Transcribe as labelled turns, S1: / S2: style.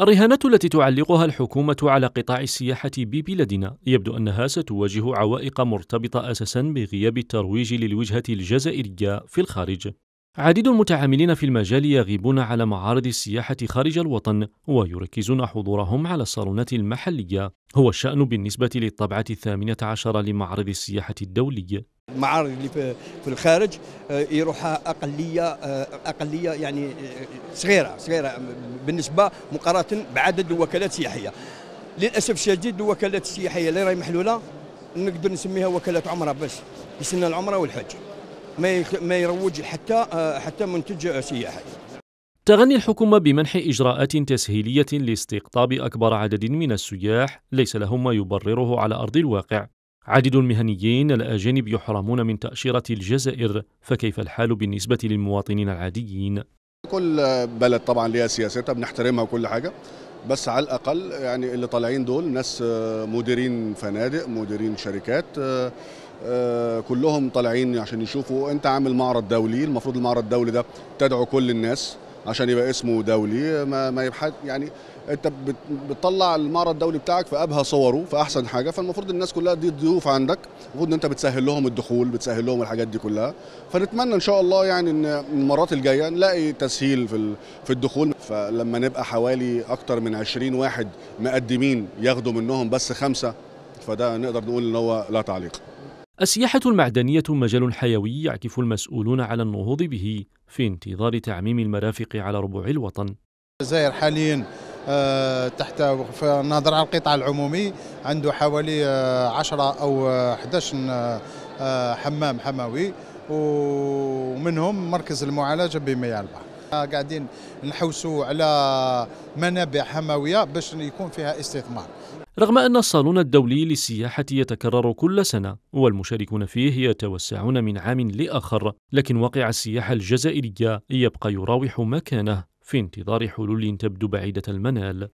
S1: الرهانات التي تعلقها الحكومة على قطاع السياحة ببلادنا يبدو أنها ستواجه عوائق مرتبطة أساسا بغياب الترويج للوجهة الجزائرية في الخارج. عديد المتعاملين في المجال يغيبون على معارض السياحة خارج الوطن ويركزون حضورهم على الصالونات المحلية هو الشأن بالنسبة للطبعة الثامنة عشر لمعرض السياحة الدولي
S2: المعارض اللي في الخارج آه، يروحها اقليه آه، اقليه يعني آه، صغيره صغيره بالنسبه مقارنه بعدد الوكالات السياحيه للاسف الشديد الوكالات السياحيه اللي راهي محلوله نقدر نسميها وكالات عمره بس يسنى العمره والحج ما ما يروج حتى حتى منتج سياحي
S1: تغني الحكومة بمنح إجراءات تسهيلية لاستقطاب أكبر عدد من السياح ليس لهم ما يبرره على أرض الواقع عدد المهنيين الأجانب يحرمون من تأشيرة الجزائر فكيف الحال بالنسبة للمواطنين العاديين؟
S3: كل بلد طبعا لها سياستها بنحترمها وكل حاجة بس على الأقل يعني اللي طالعين دول ناس آه، مديرين فنادق مديرين شركات آه، آه، كلهم طالعين عشان يشوفوا انت عامل معرض دولي المفروض المعرض الدولي ده تدعو كل الناس عشان يبقى اسمه دولي ما, ما يبحث يعني انت بتطلع المعرض الدولي بتاعك في ابهى صوره في احسن حاجه فالمفروض الناس كلها دي ضيوف عندك المفروض ان انت بتسهل لهم الدخول بتسهل لهم الحاجات دي كلها فنتمنى ان شاء الله يعني ان المرات الجايه نلاقي تسهيل في في الدخول فلما نبقى حوالي اكتر من 20 واحد مقدمين ياخدوا منهم بس خمسه فده نقدر نقول ان
S4: هو لا تعليق
S1: السياحة المعدنية مجال حيوي يعكف المسؤولون على النهوض به في انتظار تعميم المرافق على ربوع الوطن.
S4: الجزائر حاليا آه، تحت في النظر على القطاع العمومي عنده حوالي 10 آه، او 11 آه، حمام حموي ومنهم مركز المعالجه بمياه البحر. قاعدين نحوسوا على منابع حمويه باش يكون فيها استثمار
S1: رغم أن الصالون الدولي للسياحة يتكرر كل سنة والمشاركون فيه يتوسعون من عام لآخر لكن واقع السياحة الجزائرية يبقى يراوح مكانه في انتظار حلول تبدو بعيدة المنال